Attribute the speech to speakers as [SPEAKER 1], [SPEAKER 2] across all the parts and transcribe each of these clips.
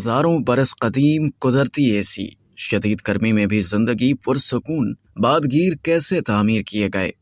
[SPEAKER 1] हजारों बरस कदीम कुदरती ऐसी शदीद गर्मी में भी जिंदगी पुरसकून बादगीर कैसे तामीर किए गए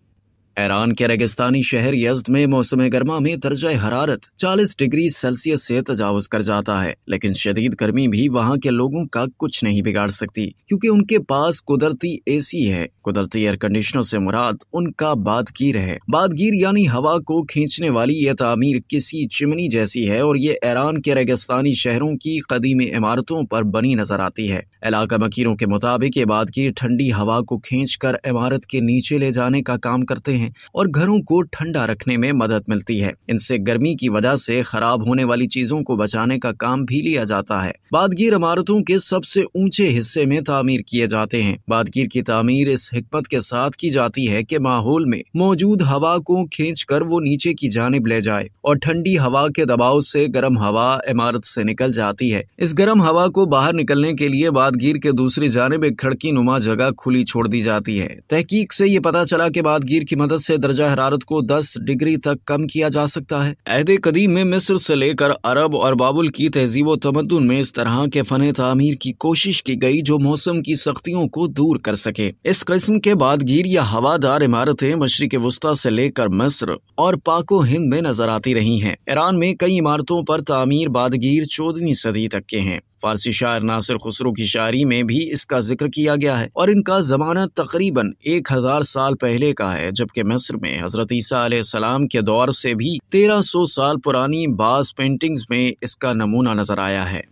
[SPEAKER 1] ईरान के रेगिस्तानी शहर यजद में मौसम गर्मा में दर्जा हरारत 40 डिग्री सेल्सियस से तजावज कर जाता है लेकिन शदीद गर्मी भी वहाँ के लोगों का कुछ नहीं बिगाड़ सकती क्योंकि उनके पास कुदरती एसी है कुदरती एयर कंडीशनर से मुराद उनका बादगीर है बादगीर यानी हवा को खींचने वाली यह तमीर किसी चिमनी जैसी है और ये ईरान के रेगिस्तानी शहरों की कदीमी इमारतों पर बनी नजर आती है इलाका मकीरों के मुताबिक ये बादगीर ठंडी हवा को खींच इमारत के नीचे ले जाने का काम करते हैं हैं और घरों को ठंडा रखने में मदद मिलती है इनसे गर्मी की वजह से खराब होने वाली चीजों को बचाने का काम भी लिया जाता है बादगीर इमारतों के सबसे ऊंचे हिस्से में तामीर किए जाते हैं बादगीर की तामीर इस हिकमत के साथ की जाती है की माहौल में मौजूद हवा को खींच कर वो नीचे की जानब ले जाए और ठंडी हवा के दबाव से गर्म हवा इमारत से निकल जाती है इस गर्म हवा को बाहर निकलने के लिए बादगीर के दूसरी जानब एक खड़की नुमा जगह खुली छोड़ दी जाती है तहकीक से ये पता चला कि बादगीर की मदद हरारत से दर्जा हरारत को 10 डिग्री तक कम किया जा सकता है अहद कदीम में मिस्र से लेकर अरब और बाबुल की तहजीब तमदन में इस तरह के फन तमीर की कोशिश की गई जो मौसम की सख्तियों को दूर कर सके इस किस्म के बाद गिर या हवादार इमारतें मशरक वस्ता से लेकर मिस्र और पाको हिंद में नजर आती रही हैं ईरान में कई इमारतों पर तमीर बादगीर चौदहवीं सदी तक के हैं फारसी शायर नासिर खुसरो की शायरी में भी इसका जिक्र किया गया है और इनका ज़माना तकरीबन एक हज़ार साल पहले का है जबकि मिस्र में हज़रत ईसीम के दौर से भी तेरह सौ साल पुरानी बास पेंटिंग्स में इसका नमूना नज़र आया है